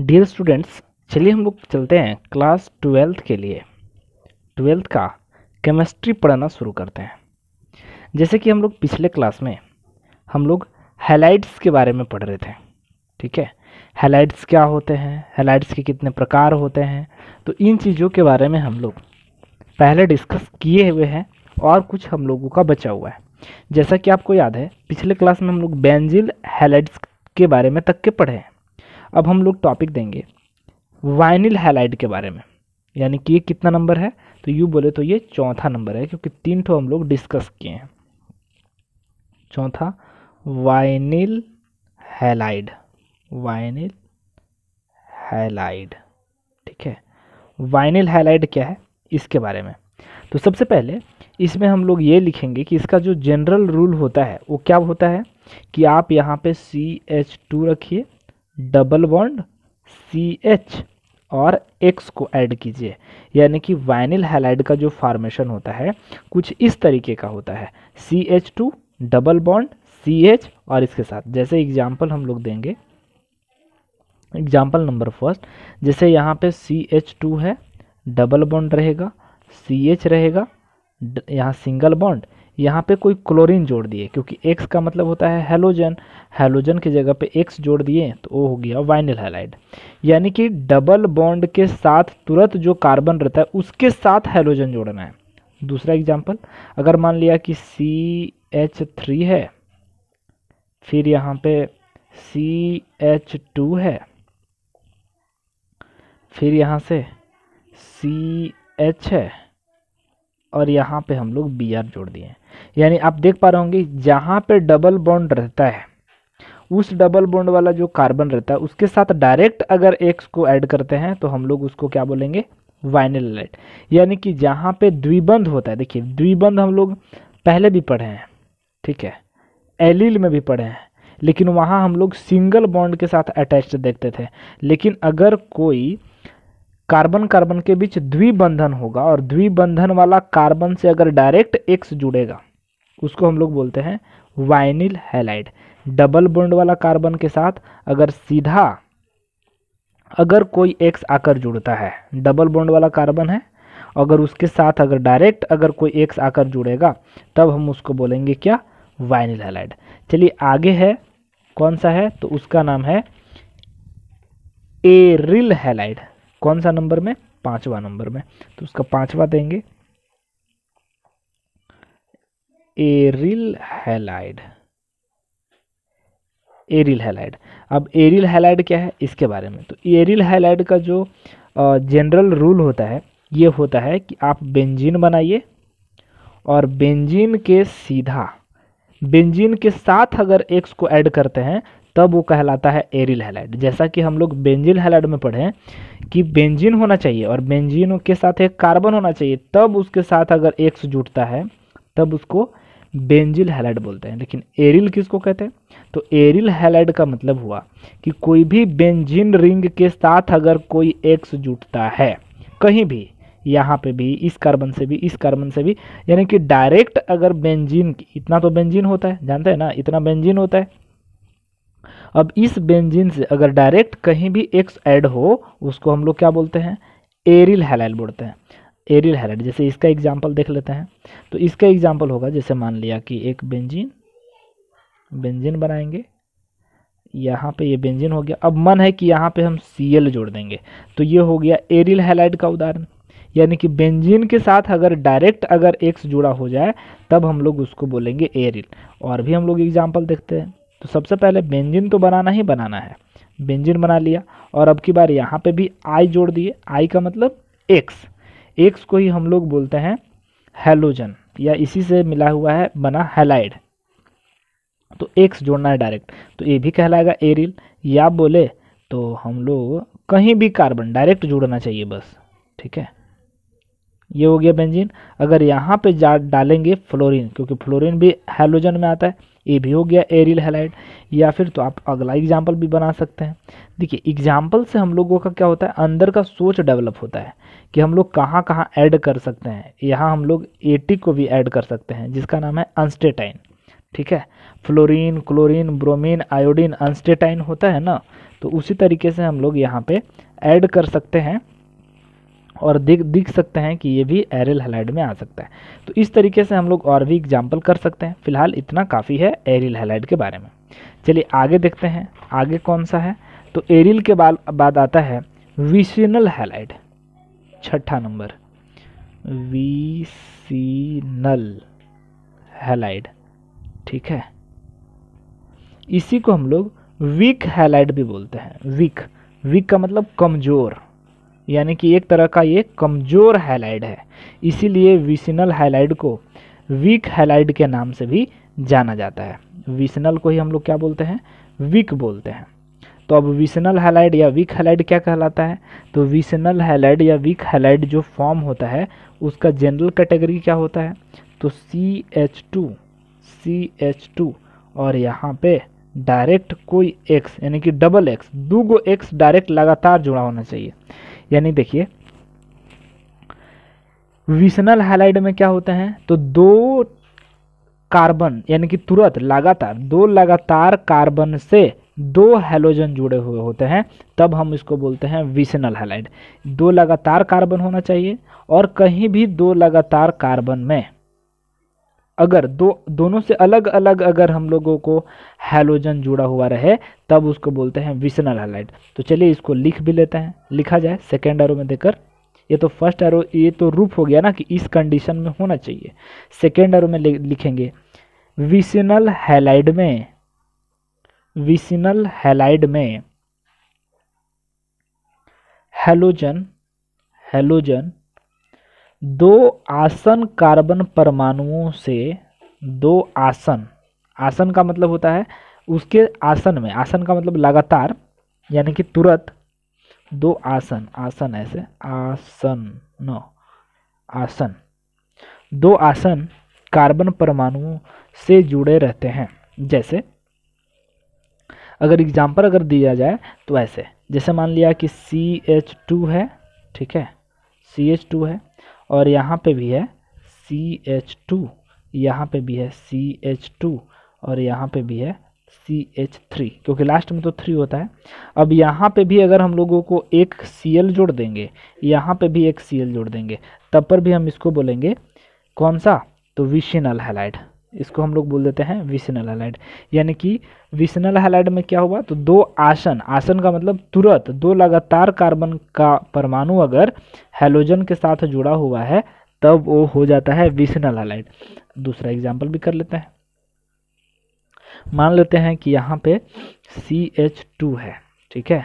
Dear students चलिए हम लोग चलते हैं क्लास ट्वेल्थ के लिए ट्वेल्थ का केमिस्ट्री पढ़ाना शुरू करते हैं जैसे कि हम लोग पिछले क्लास में हम लोग हेलाइट्स के बारे में पढ़ रहे थे ठीक है हेलाइट्स क्या होते हैं हेलाइट्स के कितने प्रकार होते हैं तो इन चीज़ों के बारे में हम लोग पहले डिस्कस किए हुए हैं और कुछ हम लोगों का बचा हुआ है जैसा कि आपको याद है पिछले क्लास में हम लोग बेंजिल हेलाइट्स के बारे में तक के पढ़े हैं अब हम लोग टॉपिक देंगे वाइनिल हैलाइड के बारे में यानी कि ये कितना नंबर है तो यू बोले तो ये चौथा नंबर है क्योंकि तीन ठो हम लोग डिस्कस किए हैं चौथा वाइनिल हैलाइड वाइनिल हैलाइड ठीक है वाइनिल हैलाइड क्या है इसके बारे में तो सबसे पहले इसमें हम लोग ये लिखेंगे कि इसका जो जनरल रूल होता है वो क्या होता है कि आप यहाँ पे सी एच टू रखिए डबल बॉन्ड सी एच और एक्स को ऐड कीजिए यानी कि वाइनिल हैलाइड का जो फार्मेशन होता है कुछ इस तरीके का होता है C H two double bond C H और इसके साथ जैसे एग्जाम्पल हम लोग देंगे एग्जाम्पल नंबर फर्स्ट जैसे यहाँ पे सी एच टू है डबल बॉन्ड रहेगा सी एच रहेगा यहाँ सिंगल बॉन्ड यहाँ पे कोई क्लोरीन जोड़ दिए क्योंकि एक्स का मतलब होता है हेलोजन हेलोजन की जगह पे एक्स जोड़ दिए तो वो हो गया वाइनल हेलाइड यानी कि डबल बॉन्ड के साथ तुरंत जो कार्बन रहता है उसके साथ हेलोजन जोड़ना है दूसरा एग्जाम्पल अगर मान लिया कि सी एच थ्री है फिर यहाँ पे सी एच टू है फिर यहाँ से सी एच है और यहाँ पे हम लोग बी आर जोड़ दिए यानी आप देख पा रहे होंगे जहाँ पे डबल बॉन्ड रहता है उस डबल बॉन्ड वाला जो कार्बन रहता है उसके साथ डायरेक्ट अगर एक्स को ऐड करते हैं तो हम लोग उसको क्या बोलेंगे वाइनल लाइट यानी कि जहाँ पे द्विबंध होता है देखिए द्विबंध हम लोग पहले भी पढ़े हैं ठीक है एलिल में भी पढ़े हैं लेकिन वहाँ हम लोग सिंगल बॉन्ड के साथ अटैच देखते थे लेकिन अगर कोई कार्बन कार्बन के बीच द्विबंधन होगा और द्विबंधन वाला कार्बन से अगर डायरेक्ट एक्स जुड़ेगा उसको हम लोग बोलते हैं वाइनिल हैलाइड डबल बॉन्ड वाला कार्बन के साथ अगर सीधा अगर कोई एक्स आकर जुड़ता है डबल बॉन्ड वाला कार्बन है अगर उसके साथ अगर डायरेक्ट अगर कोई एक्स आकर जुड़ेगा तब हम उसको बोलेंगे क्या वाइनिल हैलाइड चलिए आगे है कौन सा है तो उसका नाम है एरिल हैलाइड कौन सा नंबर में पांचवा नंबर में तो उसका पांचवा देंगे एरिल हेलाइड एरिल हेलाइड अब एरिल हेलाइड क्या है इसके बारे में तो एरिल हेलाइड का जो जनरल रूल होता है ये होता है कि आप बेंजीन बनाइए और बेंजीन के सीधा बेंजीन के साथ अगर एक्स को ऐड करते हैं तब वो कहलाता है एरिल हैलाइड जैसा कि हम लोग बेंजिल हैलाइड में पढ़े कि बेंजिन होना चाहिए और बेंजिन के साथ एक कार्बन होना चाहिए तब उसके साथ अगर एक्स जुटता है तब उसको बेंजिल हैलाइड बोलते हैं लेकिन एरिल किसको कहते हैं तो एरिल हैलाइड का मतलब हुआ कि कोई भी बेंजिन रिंग के साथ अगर कोई एक्स जुटता है कहीं भी यहाँ पे भी इस कार्बन से भी इस कार्बन से भी यानी कि डायरेक्ट अगर बेंजीन इतना तो बेंजीन होता है जानते हैं ना इतना बेंजीन होता है अब इस बेंजीन से अगर डायरेक्ट कहीं भी एक्स ऐड हो उसको हम लोग क्या बोलते हैं एरिल हैलाइड बोलते हैं एरिल हैलाइड जैसे इसका एग्जाम्पल देख लेते हैं तो इसका एग्जाम्पल होगा जैसे मान लिया कि एक बेंजीन बेंजीन बनाएंगे यहाँ पे ये बेंजीन हो गया अब मन है कि यहाँ पे हम सी जोड़ देंगे तो ये हो गया एरिल हैलाइड का उदाहरण यानी कि बेंजीन के साथ अगर डायरेक्ट अगर एक्स जुड़ा हो जाए तब हम लोग उसको बोलेंगे एरिल और भी हम लोग एग्जाम्पल देखते हैं तो सबसे पहले बेंजिन तो बनाना ही बनाना है बेंजिन बना लिया और अब की बार यहाँ पे भी आई जोड़ दिए आई का मतलब एक्स एक्स को ही हम लोग बोलते हैं हेलोजन या इसी से मिला हुआ है बना हेलाइड तो एक्स जोड़ना है डायरेक्ट तो ये भी कहलाएगा एरिल या बोले तो हम लोग कहीं भी कार्बन डायरेक्ट जोड़ना चाहिए बस ठीक है ये हो गया बेंजिन अगर यहाँ पे जा डालेंगे फ्लोरीन क्योंकि फ्लोरीन भी हेलोजन में आता है ये भी हो गया एरियल हेलाइट या फिर तो आप अगला एग्जाम्पल भी बना सकते हैं देखिए एग्जाम्पल से हम लोगों का क्या होता है अंदर का सोच डेवलप होता है कि हम लोग कहाँ कहाँ ऐड कर सकते हैं यहाँ हम लोग ए को भी ऐड कर सकते हैं जिसका नाम है अनस्टेटाइन ठीक है fluorine chlorine bromine iodine astatine होता है ना तो उसी तरीके से हम लोग यहाँ पे ऐड कर सकते हैं और दिख दिख सकते हैं कि ये भी एरियल हेलाइड में आ सकता है तो इस तरीके से हम लोग और भी एग्जाम्पल कर सकते हैं फिलहाल इतना काफ़ी है एरियल हेलाइड के बारे में चलिए आगे देखते हैं आगे कौन सा है तो एरियल के बाद आता है विशिनल हेलाइड छठा नंबर विसीनल हेलाइड ठीक है इसी को हम लोग वीक हेलाइड भी बोलते हैं वीक वीक का मतलब कमज़ोर यानी कि एक तरह का ये कमज़ोर हैलाइड है इसीलिए विसिनल हैलाइड को वीक हैलाइड के नाम से भी जाना जाता है विसिनल को ही हम लोग क्या बोलते हैं वीक बोलते हैं तो अब विसनल हैलाइड या वीक हैलाइड क्या कहलाता है तो विसनल हैलाइड या वीक हैलाइड जो फॉर्म होता है उसका जनरल कैटेगरी क्या होता है तो C H two C H two और यहाँ पे डायरेक्ट कोई एक्स यानी कि डबल एक्स दो गो एक्स डायरेक्ट लगातार जुड़ा होना चाहिए यानी देखिए विशनल हैलाइड में क्या होते हैं तो दो कार्बन यानी कि तुरंत लगातार दो लगातार कार्बन से दो हेलोजन जुड़े हुए होते हैं तब हम इसको बोलते हैं विसनल हैलाइड दो लगातार कार्बन होना चाहिए और कहीं भी दो लगातार कार्बन में अगर दो दोनों से अलग अलग अगर हम लोगों को हेलोजन जुड़ा हुआ रहे तब उसको बोलते हैं विसनल हैलाइड तो चलिए इसको लिख भी लेते हैं लिखा जाए सेकेंड एरो में देकर ये तो फर्स्ट एरो ये तो रूप हो गया ना कि इस कंडीशन में होना चाहिए सेकेंड एरो में लिखेंगे विसिनल हैलाइड में विसिनल हैलाइड में हेलोजन हेलोजन दो आसन कार्बन परमाणुओं से दो आसन आसन का मतलब होता है उसके आसन में आसन का मतलब लगातार यानी कि तुरंत दो आसन आसन ऐसे आसन न आसन दो आसन कार्बन परमाणुओं से जुड़े रहते हैं जैसे अगर एग्जाम्पल अगर दिया जाए तो ऐसे जैसे मान लिया कि सी एच टू है ठीक है सी एच टू है और यहाँ पे भी है सी एच टू यहाँ पर भी है सी एच टू और यहाँ पे भी है सी एच थ्री क्योंकि लास्ट में तो थ्री होता है अब यहाँ पे भी अगर हम लोगों को एक सी एल जोड़ देंगे यहाँ पे भी एक सी एल जोड़ देंगे तब पर भी हम इसको बोलेंगे कौन सा तो विशिनल हेलाइड इसको हम लोग बोल देते हैं विसनल हेलाइड यानी कि विसनल हेलाइड में क्या हुआ तो दो आसन आसन का मतलब तुरंत दो लगातार कार्बन का परमाणु अगर हेलोजन के साथ जुड़ा हुआ है तब वो हो जाता है विसनल हाइलाइट दूसरा एग्जाम्पल भी कर लेते हैं मान लेते हैं कि यहाँ पे सी एच टू है ठीक है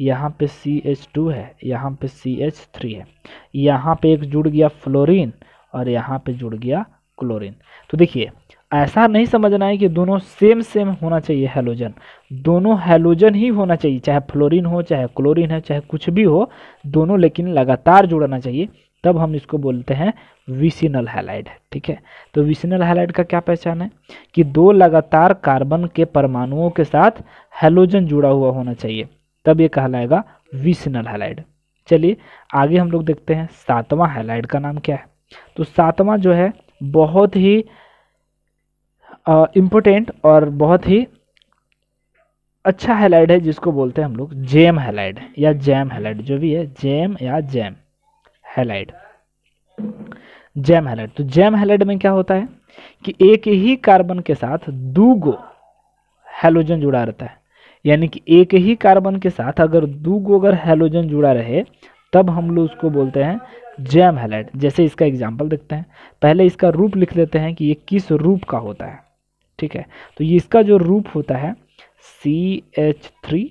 यहाँ पे सी एच टू है यहाँ पे सी एच थ्री है यहाँ पे एक जुड़ गया फ्लोरीन और यहाँ पे जुड़ गया क्लोरीन तो देखिए ऐसा नहीं समझना है कि दोनों सेम सेम होना चाहिए हेलोजन दोनों हेलोजन ही होना चाहिए चाहे फ्लोरीन हो चाहे क्लोरीन है चाहे कुछ भी हो दोनों लेकिन लगातार जुड़ना चाहिए तब हम इसको बोलते हैं विसिनल हैलाइड ठीक है तो विसिनल हैलाइड का क्या पहचान है कि दो लगातार कार्बन के परमाणुओं के साथ हेलोजन जुड़ा हुआ होना चाहिए तब ये कहलाएगा विसिनल हैलाइड चलिए आगे हम लोग देखते हैं सातवां हैलाइड का नाम क्या है तो सातवां जो है बहुत ही इम्पोर्टेंट और बहुत ही अच्छा हेलाइड है जिसको बोलते हैं हम लोग जेम हेलाइड या जैम हेलाइड जो भी है जेम या जैम हेलाइड जैम हेलाइड तो जैम हेलाइड में क्या होता है कि एक ही कार्बन के साथ दो गो हेलोजन जुड़ा रहता है यानी कि एक ही कार्बन के साथ अगर दो गो अगर हेलोजन जुड़ा रहे तब हम लोग उसको बोलते हैं जैम हेलाइड जैसे इसका एग्जाम्पल देखते हैं पहले इसका रूप लिख लेते हैं कि ये किस रूप का होता है ठीक है तो ये इसका जो रूप होता है C H three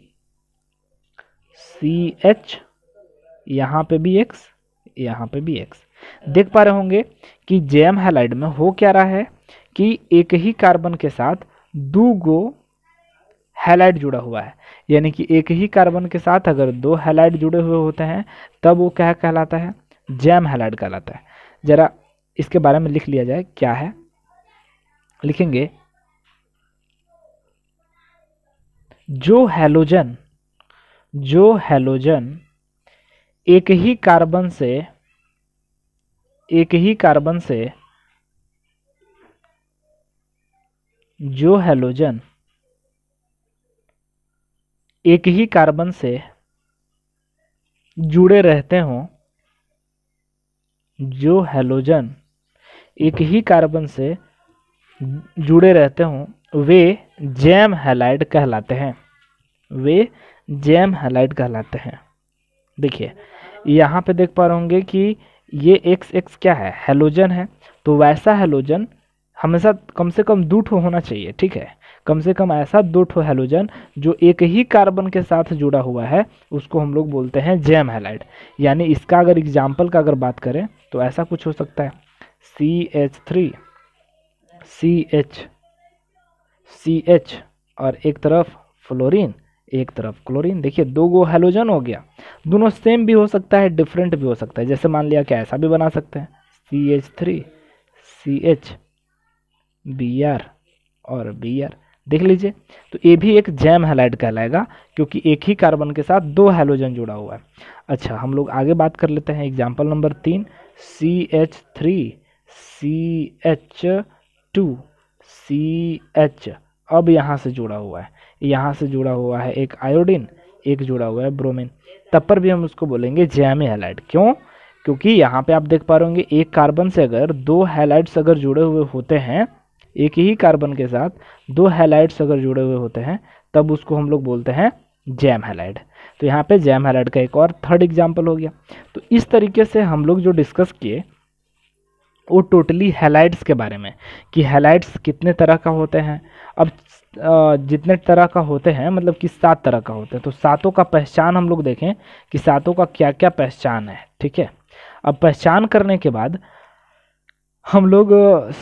C H यहाँ पे भी एक्स यहाँ पे भी एक्स देख पा रहे होंगे कि जेम हेलाइड में हो क्या रहा है कि एक ही कार्बन के साथ दो गो हेलाइड जुड़ा हुआ है यानी कि एक ही कार्बन के साथ अगर दो हेलाइड जुड़े हुए होते हैं तब वो क्या कहलाता है जैम हेलाइड कहलाता है ज़रा इसके बारे में लिख लिया जाए क्या है लिखेंगे जो हेलोजन जो हैलोजन एक ही कार्बन से एक ही कार्बन से जो हैलोजन एक ही कार्बन से जुड़े रहते हों जो हेलोजन एक ही कार्बन से जुड़े रहते हों वे जैम हेलाइड कहलाते हैं वे जैम हेलाइट कहलाते हैं देखिए यहाँ पे देख पा रहे होंगे कि ये एक्स एक्स क्या है हेलोजन है तो वैसा हेलोजन हमेशा कम से कम दो ठो होना चाहिए ठीक है कम से कम ऐसा दो ठो हेलोजन जो एक ही कार्बन के साथ जुड़ा हुआ है उसको हम लोग बोलते हैं जैम हेलाइट यानी इसका अगर एग्जाम्पल का अगर बात करें तो ऐसा कुछ हो सकता है C H three C H C H और एक तरफ फ्लोरीन एक तरफ क्लोरीन देखिए दो गो हेलोजन हो गया दोनों सेम भी हो सकता है डिफरेंट भी हो सकता है जैसे मान लिया कि ऐसा भी बना सकते हैं C H three C H B R और बी आर देख लीजिए तो ये भी एक जैम हेलाइड कहलाएगा क्योंकि एक ही कार्बन के साथ दो हेलोजन जुड़ा हुआ है अच्छा हम लोग आगे बात कर लेते हैं एग्जाम्पल नंबर तीन C H three C H two C H अब यहाँ से जुड़ा हुआ है यहाँ से जुड़ा हुआ है एक आयोडीन एक जुड़ा हुआ है ब्रोमीन तब पर भी हम उसको बोलेंगे जैमी हैलाइड क्यों क्योंकि यहाँ पे आप देख पा रहे होंगे एक कार्बन से अगर दो हैलाइड्स अगर जुड़े हुए होते हैं एक ही कार्बन के साथ दो हैलाइड्स अगर जुड़े हुए होते हैं तब उसको हम लोग बोलते हैं जैम हेलाइड तो यहाँ पे जैम हेलाइड का एक और थर्ड एग्जाम्पल हो गया तो इस तरीके से हम लोग जो डिस्कस किए वो टोटली हेलाइड्स के बारे में कि हेलाइड्स कितने तरह का होते हैं अब जितने तरह का होते हैं मतलब कि सात तरह का होते हैं तो सातों का पहचान हम लोग देखें कि सातों का क्या क्या पहचान है ठीक है अब पहचान करने के बाद हम लोग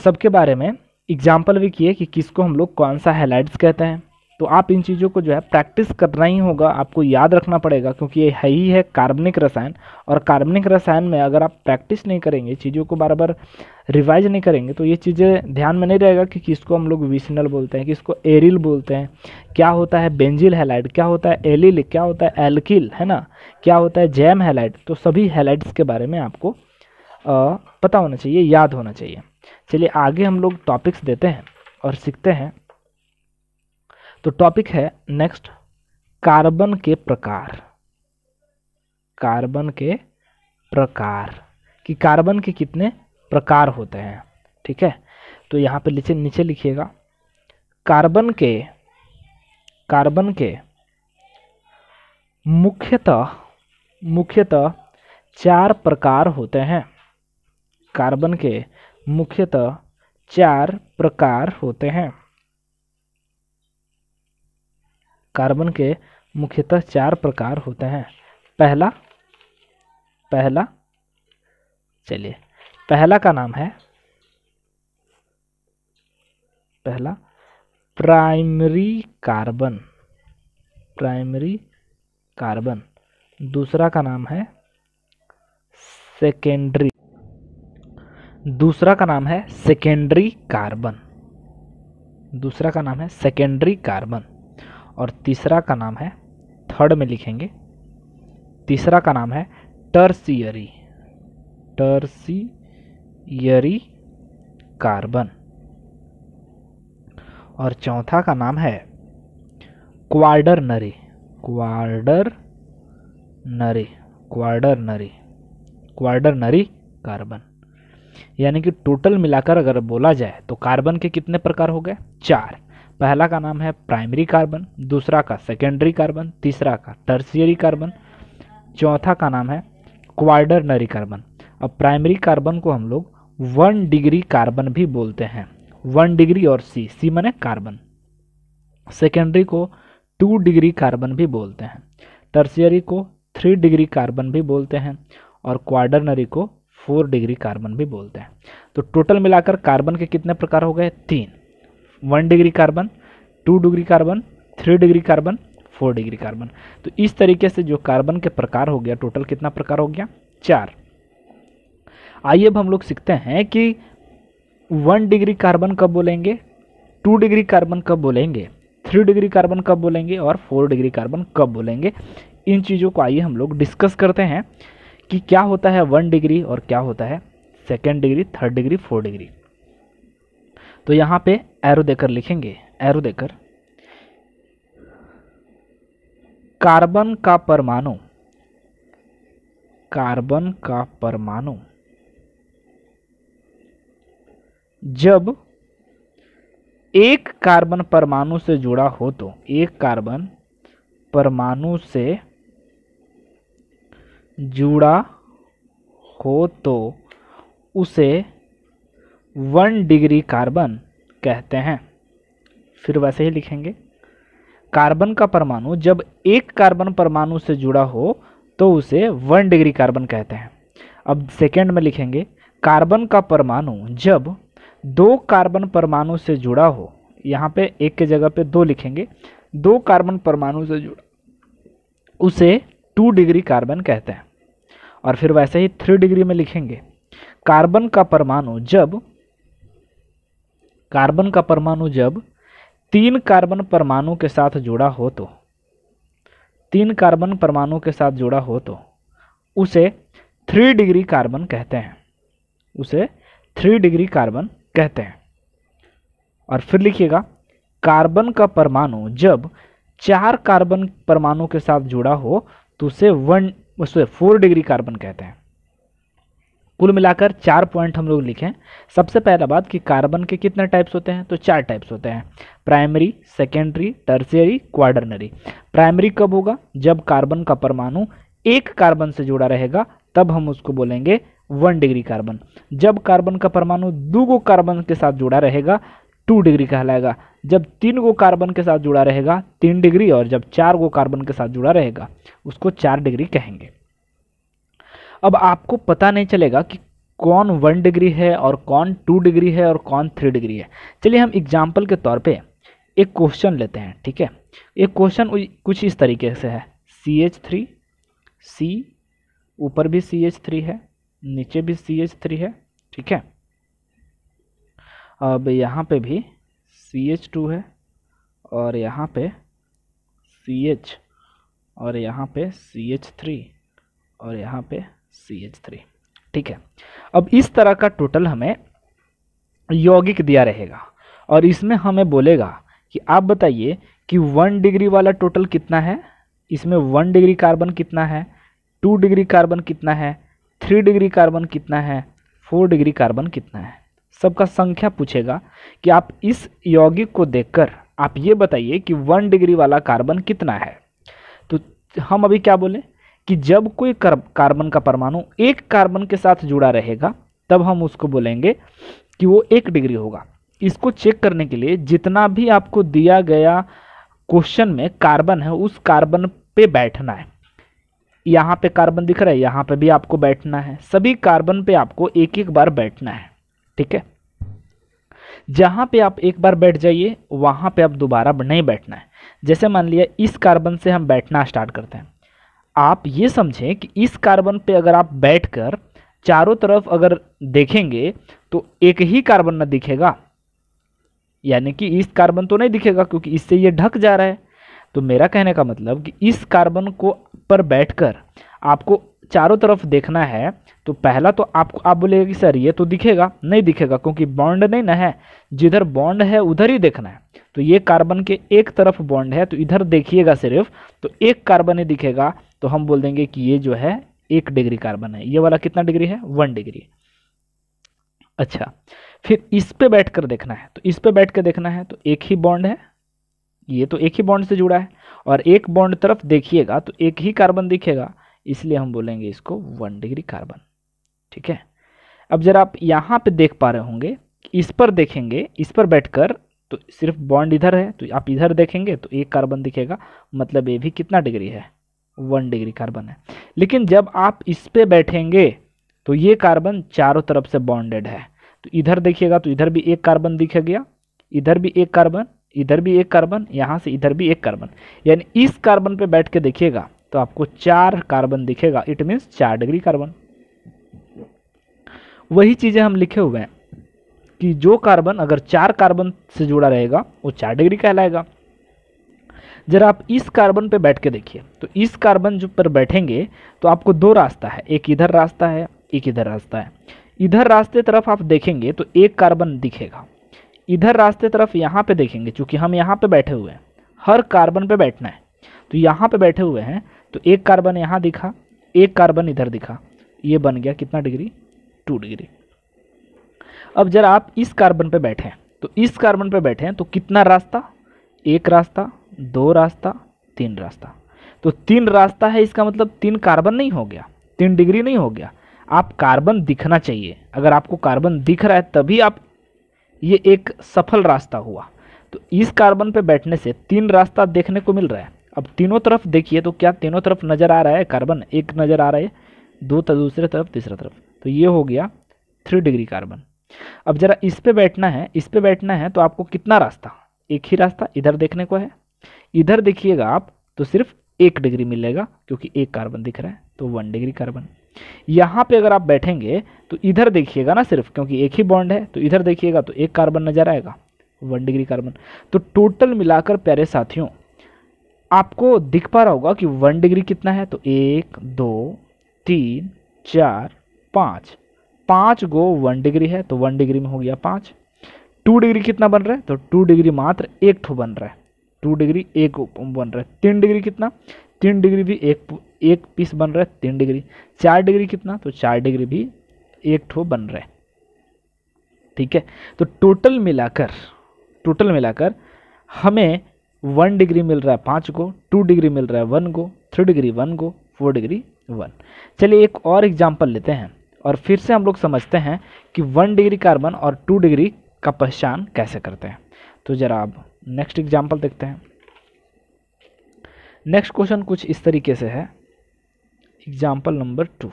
सबके बारे में एग्जाम्पल भी किए कि किसको हम लोग कौन सा हेलाइट्स कहते हैं तो आप इन चीज़ों को जो है प्रैक्टिस करना ही होगा आपको याद रखना पड़ेगा क्योंकि ये है ही है कार्बनिक रसायन और कार्बनिक रसायन में अगर आप प्रैक्टिस नहीं करेंगे चीज़ों को बार बार रिवाइज नहीं करेंगे तो ये चीज़ें ध्यान में नहीं रहेगा कि किसको हम लोग विसनल बोलते हैं किसको एरिल बोलते हैं क्या होता है बेंजिल हेलाइड क्या होता है एलिल क्या होता है एल्किल है ना क्या होता है जैम हेलाइड तो सभी हेलाइड्स के बारे में आपको आ, पता होना चाहिए याद होना चाहिए चलिए आगे हम लोग टॉपिक्स देते हैं और सीखते हैं तो टॉपिक है नेक्स्ट कार्बन के प्रकार कार्बन के प्रकार कि कार्बन के कितने प्रकार होते हैं ठीक है तो यहाँ पर नीचे नीचे लिखिएगा कार्बन के कार्बन के मुख्यतः मुख्यतः चार प्रकार होते हैं कार्बन के मुख्यतः चार प्रकार होते हैं कार्बन के मुख्यतः चार प्रकार होते हैं पहला पहला चलिए पहला का नाम है पहला प्राइमरी कार्बन प्राइमरी कार्बन दूसरा का नाम है सेकेंडरी दूसरा का नाम है सेकेंडरी कार्बन दूसरा का नाम है सेकेंडरी कार्बन और तीसरा का नाम है थर्ड में लिखेंगे तीसरा का नाम है टर्सियरी टर्सियरी कार्बन और चौथा का नाम है क्वार्डर क्वार्डर नरी क्वार्डर नरी कार्बन यानी कि टोटल मिलाकर अगर बोला जाए तो कार्बन के कितने प्रकार हो गए चार पहला का नाम है प्राइमरी कार्बन दूसरा का सेकेंडरी कार्बन तीसरा का टर्सियरी कार्बन चौथा का नाम है क्वार्डरनरी कार्बन अब प्राइमरी कार्बन को हम लोग वन डिग्री कार्बन भी बोलते हैं वन डिग्री और सी सी मने कार्बन सेकेंडरी को टू डिग्री कार्बन भी बोलते हैं टर्सियरी को थ्री डिग्री कार्बन भी बोलते हैं और क्वार्डरनरी को फोर डिग्री कार्बन भी बोलते हैं तो टोटल मिलाकर कार्बन के कितने प्रकार हो गए तीन one degree carbon two degree carbon three degree carbon four degree carbon तो इस तरीके से जो कार्बन के प्रकार हो गया टोटल कितना प्रकार हो गया चार आइए अब हम लोग सीखते हैं कि वन डिग्री कार्बन कब बोलेंगे टू डिग्री कार्बन कब बोलेंगे थ्री डिग्री कार्बन कब बोलेंगे और फोर डिग्री कार्बन कब बोलेंगे इन चीज़ों को आइए हम लोग डिस्कस करते हैं कि क्या होता है वन डिग्री और क्या होता है second degree third degree four degree तो यहाँ पे एरो देकर लिखेंगे एरो देकर कार्बन का परमाणु कार्बन का परमाणु जब एक कार्बन परमाणु से जुड़ा हो तो एक कार्बन परमाणु से जुड़ा हो तो उसे वन डिग्री कार्बन कहते हैं फिर वैसे ही लिखेंगे कार्बन का परमाणु जब एक कार्बन परमाणु से जुड़ा हो तो उसे वन डिग्री कार्बन कहते हैं अब सेकेंड में लिखेंगे कार्बन का परमाणु जब दो कार्बन परमाणु से जुड़ा हो यहाँ पे एक के जगह पे दो लिखेंगे दो कार्बन परमाणु से जुड़ा उसे टू डिग्री कार्बन कहते हैं और फिर वैसे ही थ्री डिग्री में लिखेंगे कार्बन का परमाणु जब कार्बन का परमाणु जब तीन कार्बन परमाणु के साथ जुड़ा हो तो तीन कार्बन परमाणु के साथ जुड़ा हो तो उसे थ्री डिग्री कार्बन कहते हैं उसे थ्री डिग्री कार्बन कहते हैं और फिर लिखिएगा कार्बन का परमाणु जब चार कार्बन परमाणु के साथ जुड़ा हो तो उसे वन उसे फोर डिग्री कार्बन कहते हैं कुल मिलाकर चार पॉइंट हम लोग लिखें सबसे पहला बात कि कार्बन के कितने टाइप्स होते हैं तो चार टाइप्स होते हैं primary secondary tertiary quaternary primary कब होगा जब कार्बन का परमाणु एक कार्बन से जुड़ा रहेगा तब हम उसको बोलेंगे वन डिग्री कार्बन जब कार्बन का परमाणु दो गो कार्बन के साथ जुड़ा रहेगा टू डिग्री कहलाएगा जब तीन गो कार्बन के साथ जुड़ा रहेगा तीन डिग्री और जब चार गो कार्बन के साथ जुड़ा रहेगा उसको चार डिग्री कहेंगे अब आपको पता नहीं चलेगा कि कौन वन डिग्री है और कौन टू डिग्री है और कौन थ्री डिग्री है चलिए हम एग्जाम्पल के तौर पर एक क्वेश्चन लेते हैं ठीक है एक क्वेश्चन कुछ इस तरीके से है सी एच थ्री सी ऊपर भी सी एच थ्री है नीचे भी सी एच थ्री है ठीक है अब यहाँ पे भी सी एच टू है और यहाँ पे सी एच और यहाँ पे सी एच थ्री और यहाँ पे सी एच थ्री ठीक है अब इस तरह का टोटल हमें यौगिक दिया रहेगा और इसमें हमें बोलेगा कि आप बताइए कि वन डिग्री वाला टोटल कितना है इसमें वन डिग्री कार्बन कितना है टू डिग्री कार्बन कितना है थ्री डिग्री कार्बन कितना है फोर डिग्री कार्बन कितना है सबका संख्या पूछेगा कि आप इस यौगिक को देखकर आप ये बताइए कि वन डिग्री वाला कार्बन कितना है तो हम अभी क्या बोले कि जब कोई कार्बन का परमाणु एक कार्बन के साथ जुड़ा रहेगा तब हम उसको बोलेंगे कि वो एक डिग्री होगा इसको चेक करने के लिए जितना भी आपको दिया गया क्वेश्चन में कार्बन है उस कार्बन पे बैठना है यहाँ पे कार्बन दिख रहा है यहाँ पे भी आपको बैठना है सभी कार्बन पे आपको एक एक बार बैठना है ठीक है जहाँ पे आप एक बार बैठ जाइए वहाँ पे आप दोबारा नहीं बैठना है जैसे मान लिया इस कार्बन से हम बैठना स्टार्ट करते हैं आप ये समझें कि इस कार्बन पे अगर आप बैठकर चारों तरफ अगर देखेंगे तो एक ही कार्बन ना दिखेगा यानी कि इस कार्बन तो नहीं दिखेगा क्योंकि इससे ये ढक जा रहा है तो मेरा कहने का मतलब कि इस कार्बन को पर बैठकर आपको चारों तरफ देखना है तो पहला तो आपको आप बोलेगा कि सर ये तो दिखेगा नहीं दिखेगा क्योंकि बॉन्ड नहीं ना है जिधर बॉन्ड है उधर ही देखना है तो ये कार्बन के एक तरफ बॉन्ड है तो इधर देखिएगा सिर्फ तो एक कार्बन ही दिखेगा तो हम बोल देंगे कि ये जो है एक डिग्री कार्बन है ये वाला कितना डिग्री है वन डिग्री अच्छा फिर इस पे बैठ कर देखना है तो इस पे बैठ कर देखना है तो एक ही बॉन्ड है ये तो एक ही बॉन्ड से जुड़ा है और एक बॉन्ड तरफ देखिएगा तो एक ही कार्बन दिखेगा इसलिए हम बोलेंगे इसको वन डिग्री कार्बन ठीक है अब जरा आप यहाँ पे देख पा रहे होंगे इस पर देखेंगे इस पर बैठकर तो सिर्फ बॉन्ड इधर है तो आप इधर देखेंगे तो एक कार्बन दिखेगा मतलब ये भी कितना डिग्री है वन डिग्री कार्बन है लेकिन जब आप इस पर बैठेंगे तो ये कार्बन चारों तरफ से बॉन्डेड है तो इधर देखिएगा तो इधर भी एक कार्बन दिख गया इधर भी एक कार्बन इधर भी एक कार्बन यहाँ से इधर भी एक कार्बन यानी इस कार्बन पे बैठ के देखिएगा तो आपको चार कार्बन दिखेगा इट मीन्स चार डिग्री कार्बन वही चीज़ें हम लिखे हुए हैं कि जो कार्बन अगर चार कार्बन से जुड़ा रहेगा वो चार डिग्री कहलाएगा जरा आप इस कार्बन पे बैठ के देखिए तो इस कार्बन जो पर बैठेंगे तो आपको दो रास्ता है एक इधर रास्ता है एक इधर रास्ता है इधर रास्ते तरफ आप देखेंगे तो एक कार्बन दिखेगा इधर रास्ते तरफ यहाँ पे देखेंगे चूँकि हम यहाँ पे बैठे हुए हैं हर कार्बन पे बैठना है तो यहाँ पे बैठे हुए हैं तो एक कार्बन यहाँ दिखा एक कार्बन इधर दिखा ये बन गया कितना डिग्री टू डिग्री अब जरा आप इस कार्बन पे बैठे हैं तो इस कार्बन पे बैठे हैं तो कितना रास्ता एक रास्ता दो रास्ता तीन रास्ता तो तीन रास्ता है इसका मतलब तीन कार्बन नहीं हो गया तीन डिग्री नहीं हो गया आप कार्बन दिखना चाहिए अगर आपको कार्बन दिख रहा है तभी आप ये एक सफल रास्ता हुआ तो इस कार्बन पे बैठने से तीन रास्ता देखने को मिल रहा है अब तीनों तरफ देखिए तो क्या तीनों तरफ नज़र आ रहा है कार्बन एक नज़र आ रहा है दो दूसरे तरफ तीसरा तरफ तो ये हो गया थ्री डिग्री कार्बन अब ज़रा इस पे बैठना है इस पे बैठना है तो आपको कितना रास्ता एक ही रास्ता इधर देखने को है इधर देखिएगा आप तो सिर्फ एक डिग्री मिलेगा क्योंकि एक कार्बन दिख रहा है तो वन डिग्री कार्बन यहाँ पे अगर आप बैठेंगे तो इधर देखिएगा ना सिर्फ क्योंकि एक ही बॉन्ड है तो इधर देखिएगा तो एक कार्बन नजर आएगा वन डिग्री कार्बन तो टोटल मिलाकर प्यारे साथियों आपको दिख पा रहा होगा कि वन डिग्री कितना है तो एक दो तीन चार पाँच पाँच गो वन डिग्री है तो वन डिग्री में हो गया पाँच टू डिग्री कितना बन रहा है तो टू डिग्री मात्र एक ठो बन रहा है टू डिग्री एक बन रहा है तीन डिग्री कितना तीन डिग्री भी एक एक पीस बन रहा है तीन डिग्री चार डिग्री कितना तो चार डिग्री भी एक ठो बन रहा है ठीक है तो टोटल मिलाकर टोटल मिलाकर हमें वन डिग्री मिल रहा है पाँच को टू डिग्री मिल रहा है वन को थ्री डिग्री वन को फोर डिग्री वन चलिए एक और एग्जाम्पल लेते हैं और फिर से हम लोग समझते हैं कि वन डिग्री कार्बन और टू डिग्री का पहचान कैसे करते हैं तो ज़रा आप नेक्स्ट एग्जाम्पल देखते हैं नेक्स्ट क्वेश्चन कुछ इस तरीके से है एग्जाम्पल नंबर टू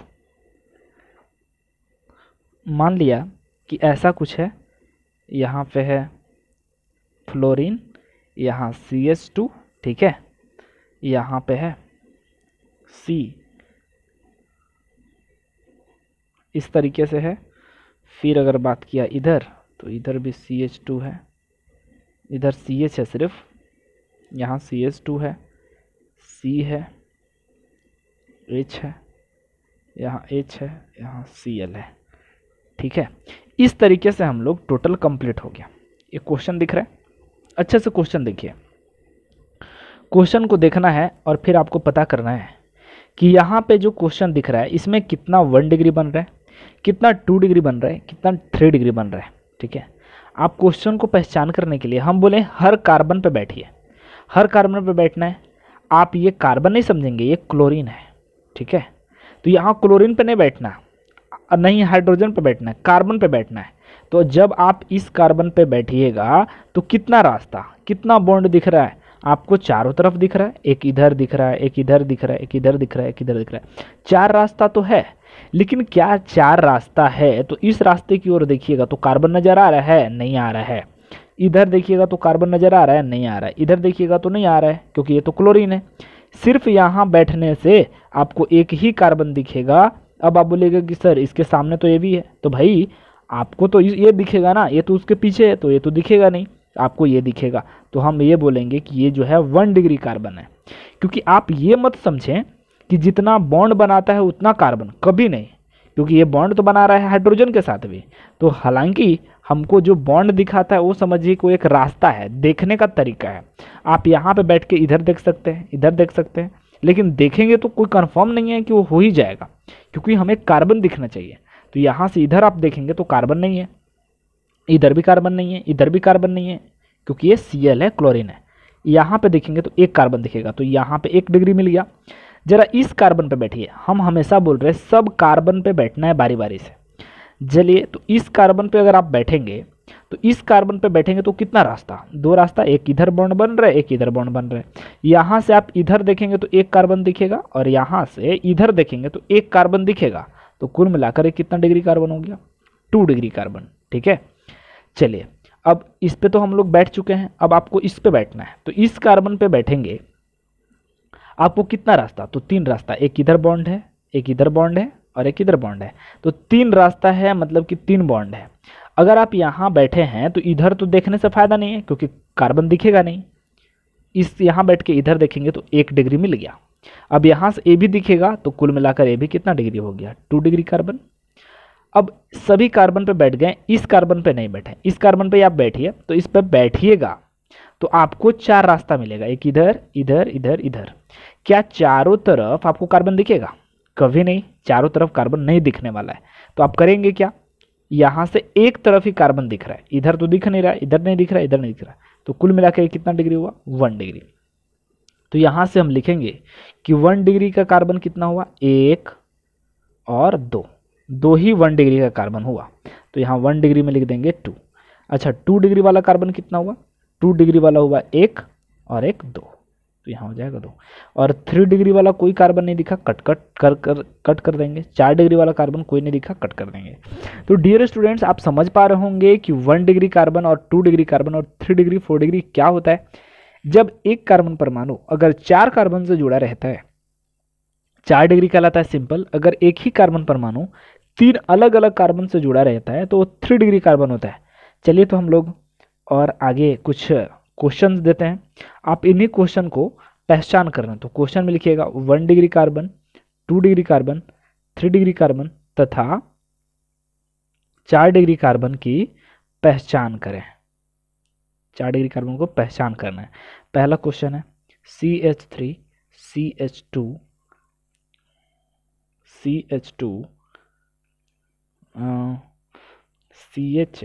मान लिया कि ऐसा कुछ है यहाँ पे है फ्लोरीन यहाँ सी एच टू ठीक है यहाँ पे है सी इस तरीके से है फिर अगर बात किया इधर तो इधर भी सी एच टू है इधर सी एच है सिर्फ यहाँ सी एच टू है सी है एच है यहाँ एच है यहाँ सी एल है ठीक है इस तरीके से हम लोग टोटल कंप्लीट हो गया ये क्वेश्चन दिख रहा है अच्छे से क्वेश्चन देखिए क्वेश्चन को देखना है और फिर आपको पता करना है कि यहाँ पे जो क्वेश्चन दिख रहा है इसमें कितना वन डिग्री बन रहा है कितना टू डिग्री बन रहा है कितना थ्री डिग्री बन रहा है ठीक है आप क्वेश्चन को पहचान करने के लिए हम बोले हर कार्बन पर बैठिए हर कार्बन पर बैठना है आप ये कार्बन नहीं समझेंगे ये क्लोरीन है ठीक है तो यहाँ क्लोरीन पर नहीं बैठना और नहीं हाइड्रोजन पर बैठना है कार्बन पर बैठना है तो जब आप इस कार्बन पर बैठिएगा तो कितना रास्ता कितना बॉन्ड दिख रहा है आपको चारों तरफ दिख रहा है एक इधर दिख रहा है एक इधर दिख रहा है एक इधर दिख रहा है एक इधर दिख रहा है चार रास्ता तो है लेकिन क्या चार रास्ता है तो इस रास्ते की ओर देखिएगा तो कार्बन नज़र आ रहा है नहीं आ रहा है इधर देखिएगा तो कार्बन नज़र आ रहा है नहीं आ रहा है इधर देखिएगा तो नहीं आ रहा है क्योंकि ये तो क्लोरीन है सिर्फ यहाँ बैठने से आपको एक ही कार्बन दिखेगा अब आप बोलेगा कि सर इसके सामने तो ये भी है तो भाई आपको तो ये दिखेगा ना ये तो उसके पीछे है तो ये तो दिखेगा नहीं आपको ये दिखेगा तो हम ये बोलेंगे कि ये जो है वन डिग्री कार्बन है क्योंकि आप ये मत समझें कि जितना बॉन्ड बनाता है उतना कार्बन कभी नहीं क्योंकि ये बॉन्ड तो बना रहा है हाइड्रोजन के साथ भी तो हालांकि हमको जो बॉन्ड दिखाता है वो समझिए कोई एक रास्ता है देखने का तरीका है आप यहाँ पे बैठ के इधर देख सकते हैं इधर देख सकते हैं लेकिन देखेंगे तो कोई कंफर्म नहीं है कि वो हो ही जाएगा क्योंकि हमें कार्बन दिखना चाहिए तो यहाँ से इधर आप देखेंगे तो कार्बन नहीं है इधर भी कार्बन नहीं है इधर भी कार्बन नहीं है क्योंकि ये सी है क्लोरिन है यहाँ पर देखेंगे तो एक कार्बन दिखेगा तो यहाँ पर एक डिग्री मिल गया जरा इस कार्बन पे बैठिए हम हमेशा बोल रहे हैं सब कार्बन पे बैठना है बारी बारी से चलिए तो इस कार्बन पे अगर आप बैठेंगे तो इस कार्बन पे बैठेंगे तो कितना रास्ता दो रास्ता एक इधर बॉन्ड बन रहा है एक इधर बॉन्ड बन रहा है यहाँ से आप इधर देखेंगे तो एक कार्बन दिखेगा और यहाँ से इधर देखेंगे तो एक कार्बन दिखेगा तो कुल मिलाकर कितना डिग्री कार्बन हो गया टू डिग्री कार्बन ठीक है चलिए अब इस पर तो हम लोग बैठ चुके हैं अब आपको इस पर बैठना है तो इस कार्बन पे बैठेंगे आपको कितना रास्ता तो तीन रास्ता एक इधर बॉन्ड है एक इधर बॉन्ड है और एक इधर बॉन्ड है तो तीन रास्ता है मतलब कि तीन बॉन्ड है अगर आप यहाँ बैठे हैं तो इधर तो देखने से फ़ायदा नहीं है क्योंकि कार्बन दिखेगा नहीं इस यहाँ बैठ के इधर देखेंगे तो एक डिग्री मिल गया अब यहाँ से ए भी दिखेगा तो कुल मिलाकर ए भी कितना डिग्री हो गया टू डिग्री कार्बन अब सभी कार्बन पर बैठ गए इस कार्बन पर नहीं बैठे इस कार्बन पर आप बैठिए तो इस पर बैठिएगा तो आपको चार रास्ता मिलेगा एक इधर इधर इधर इधर क्या चारों तरफ आपको कार्बन दिखेगा कभी नहीं चारों तरफ कार्बन नहीं दिखने वाला है तो आप करेंगे क्या यहाँ से एक तरफ ही कार्बन दिख रहा है इधर तो दिख नहीं रहा इधर नहीं दिख रहा इधर नहीं दिख रहा तो कुल मिला के कितना डिग्री हुआ वन डिग्री तो यहाँ से हम लिखेंगे कि वन डिग्री का कार्बन कितना हुआ एक और दो दो ही वन डिग्री का कार्बन हुआ तो यहाँ वन डिग्री में लिख देंगे टू अच्छा टू डिग्री वाला कार्बन कितना हुआ टू डिग्री वाला हुआ एक और एक दो तो यहाँ हो जाएगा दो और थ्री डिग्री वाला कोई कार्बन नहीं दिखा कट कट कर कर कट कर देंगे चार डिग्री वाला कार्बन कोई नहीं दिखा कट कर देंगे तो डियर स्टूडेंट्स आप समझ पा रहे होंगे कि वन डिग्री कार्बन और टू डिग्री कार्बन और थ्री डिग्री फोर डिग्री क्या होता है जब एक कार्बन परमाणु अगर चार कार्बन से जुड़ा रहता है चार डिग्री कहलाता है सिंपल अगर एक ही कार्बन परमाणु तीन अलग अलग कार्बन से जुड़ा रहता है तो वो थ्री डिग्री कार्बन होता है चलिए तो हम लोग और आगे कुछ क्वेश्चन देते हैं आप इन्हीं क्वेश्चन को पहचान करना तो क्वेश्चन में लिखिएगा one degree carbon two degree carbon three degree carbon तथा चार डिग्री कार्बन की पहचान करें चार डिग्री कार्बन को पहचान करना है पहला क्वेश्चन है C H three C H two C H two C H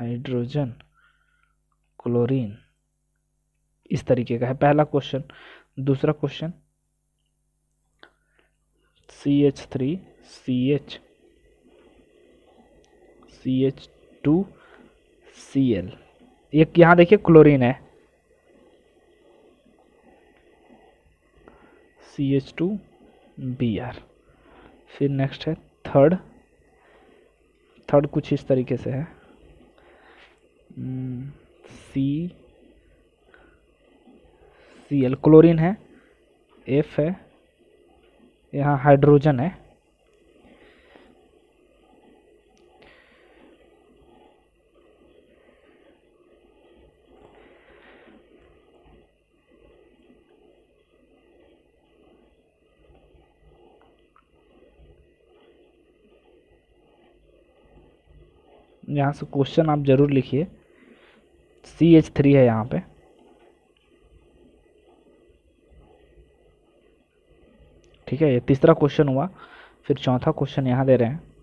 hydrogen chlorine इस तरीके का है पहला क्वेश्चन दूसरा question C H three C H C H two C L एक यहाँ देखिए क्लोरीन है C H two B R फिर नेक्स्ट है थर्ड थर्ड कुछ इस तरीके से है hmm। C C L chlorine है एफ है यहाँ हाइड्रोजन है यहाँ से क्वेश्चन आप ज़रूर लिखिए सी एच थ्री है यहाँ पे ठीक है ये तीसरा क्वेश्चन हुआ फिर चौथा क्वेश्चन यहाँ दे रहे हैं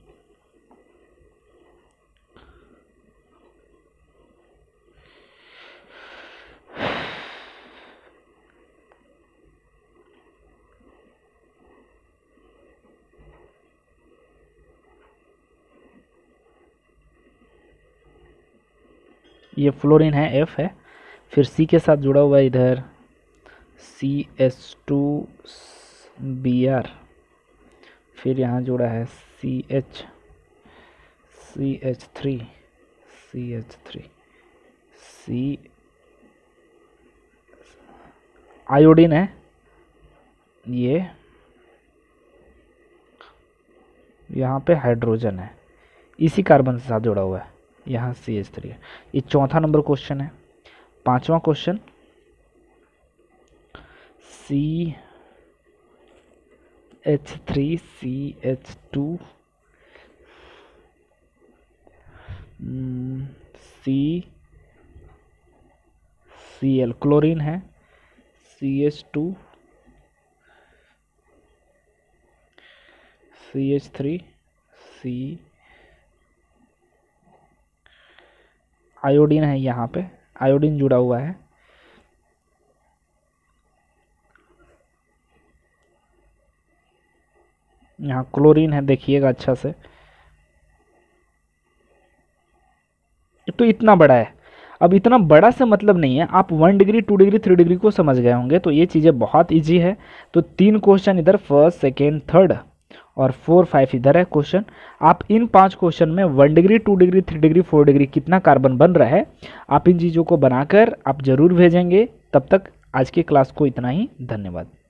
ये फ्लोरिन है एफ है फिर सी के साथ जुड़ा हुआ है इधर C S two B R फिर यहाँ जुड़ा है C H C H three C H three C iodine है ये यहाँ पे हाइड्रोजन है इसी कार्बन से साथ जुड़ा हुआ है यहाँ सी एच थ्री है ये चौथा नंबर क्वेश्चन है पांचवा question C H three C H two C C L chlorine है C H two C H three C iodine है यहाँ पे आयोडीन जुड़ा हुआ है यहाँ क्लोरीन है देखिएगा अच्छा से तो इतना बड़ा है अब इतना बड़ा से मतलब नहीं है आप one degree two degree three degree को समझ गए होंगे तो ये चीज़ें बहुत ईजी है तो तीन क्वेश्चन इधर फर्स्ट सेकेंड थर्ड और फोर फाइव इधर है क्वेश्चन आप इन पांच क्वेश्चन में one degree two degree three degree four degree कितना कार्बन बन रहा है आप इन चीज़ों को बनाकर आप ज़रूर भेजेंगे तब तक आज की क्लास को इतना ही धन्यवाद